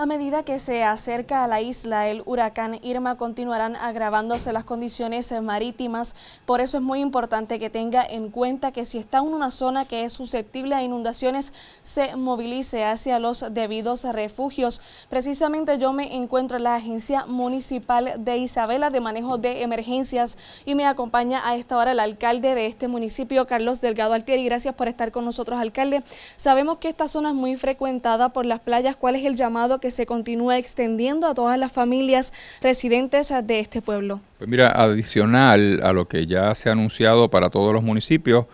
A medida que se acerca a la isla, el huracán Irma continuarán agravándose las condiciones marítimas. Por eso es muy importante que tenga en cuenta que si está en una zona que es susceptible a inundaciones, se movilice hacia los debidos refugios. Precisamente yo me encuentro en la Agencia Municipal de Isabela de Manejo de Emergencias y me acompaña a esta hora el alcalde de este municipio, Carlos Delgado Altieri. Gracias por estar con nosotros, alcalde. Sabemos que esta zona es muy frecuentada por las playas. ¿Cuál es el llamado que se continúa extendiendo a todas las familias residentes eh, de este pueblo. Pues mira, adicional a lo que ya se ha anunciado para todos los municipios,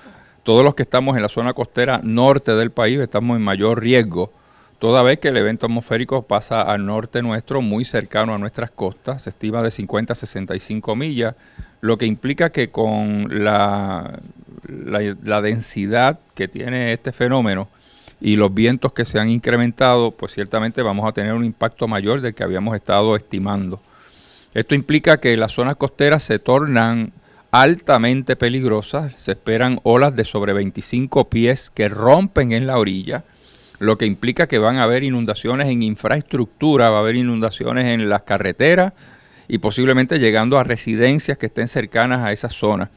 todos los que estamos en la zona costera norte del país estamos en mayor riesgo, toda vez que el evento atmosférico pasa al norte nuestro, muy cercano a nuestras costas, se estima de 50 a 65 millas, lo que implica que con la, la densidad que tiene este fenómeno, y los vientos que se han incrementado, pues ciertamente vamos a tener un impacto mayor del que habíamos estado estimando. Esto implica que las zonas costeras se tornan altamente peligrosas, se esperan olas de sobre 25 pies que rompen en la orilla, lo que implica que van a haber inundaciones en infraestructura, va a haber inundaciones en las carreteras y posiblemente llegando a residencias que estén cercanas a esas zonas.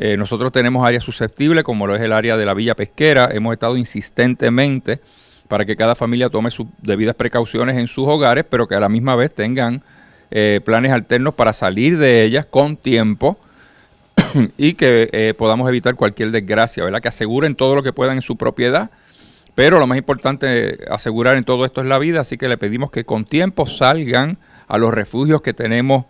Eh, nosotros tenemos áreas susceptibles, como lo es el área de la villa pesquera. Hemos estado insistentemente para que cada familia tome sus debidas precauciones en sus hogares, pero que a la misma vez tengan eh, planes alternos para salir de ellas con tiempo y que eh, podamos evitar cualquier desgracia, ¿verdad? Que aseguren todo lo que puedan en su propiedad, pero lo más importante asegurar en todo esto es la vida, así que le pedimos que con tiempo salgan a los refugios que tenemos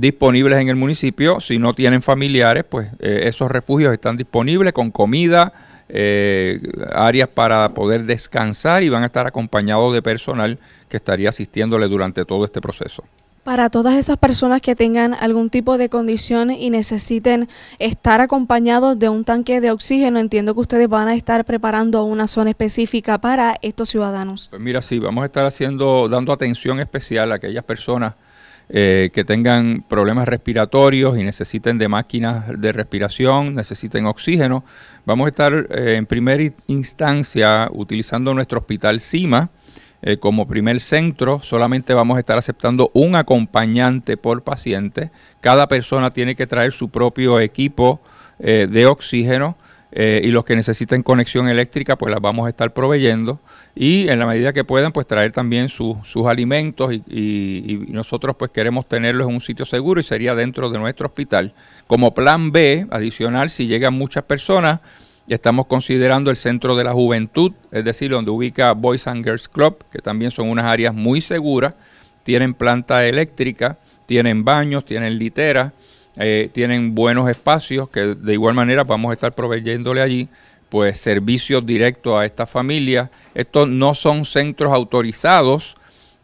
disponibles en el municipio. Si no tienen familiares, pues eh, esos refugios están disponibles con comida, eh, áreas para poder descansar y van a estar acompañados de personal que estaría asistiéndole durante todo este proceso. Para todas esas personas que tengan algún tipo de condición y necesiten estar acompañados de un tanque de oxígeno, entiendo que ustedes van a estar preparando una zona específica para estos ciudadanos. Pues mira, sí, vamos a estar haciendo, dando atención especial a aquellas personas eh, que tengan problemas respiratorios y necesiten de máquinas de respiración, necesiten oxígeno. Vamos a estar eh, en primera instancia utilizando nuestro hospital CIMA eh, como primer centro. Solamente vamos a estar aceptando un acompañante por paciente. Cada persona tiene que traer su propio equipo de oxígeno. Eh, y los que necesiten conexión eléctrica, pues las vamos a estar proveyendo y en la medida que puedan, pues traer también sus alimentos y, y, nosotros pues queremos tenerlos en un sitio seguro y sería dentro de nuestro hospital. Como plan B, adicional, si llegan muchas personas, estamos considerando el centro de la juventud, es decir, donde ubica Boys and Girls Club, que también son unas áreas muy seguras, tienen planta eléctrica, tienen baños, tienen literas eh, tienen buenos espacios que de igual manera vamos a estar proveyéndole allí pues servicios directos a estas familias. Estos no son centros autorizados,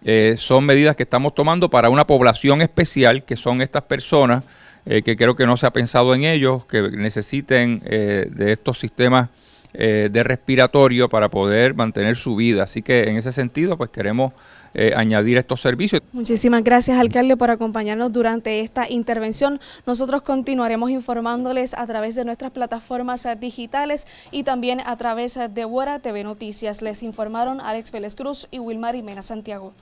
eh, son medidas que estamos tomando para una población especial que son estas personas eh, que creo que no se ha pensado en ellos, que necesiten de estos sistemas de respiratorio para poder mantener su vida. Así que en ese sentido pues queremos eh, añadir estos servicios. Muchísimas gracias, alcalde, por acompañarnos durante esta intervención. Nosotros continuaremos informándoles a través de nuestras plataformas digitales y también a través de Buera TV Noticias. Les informaron Alex Vélez Cruz y Wilmar Jimena Santiago.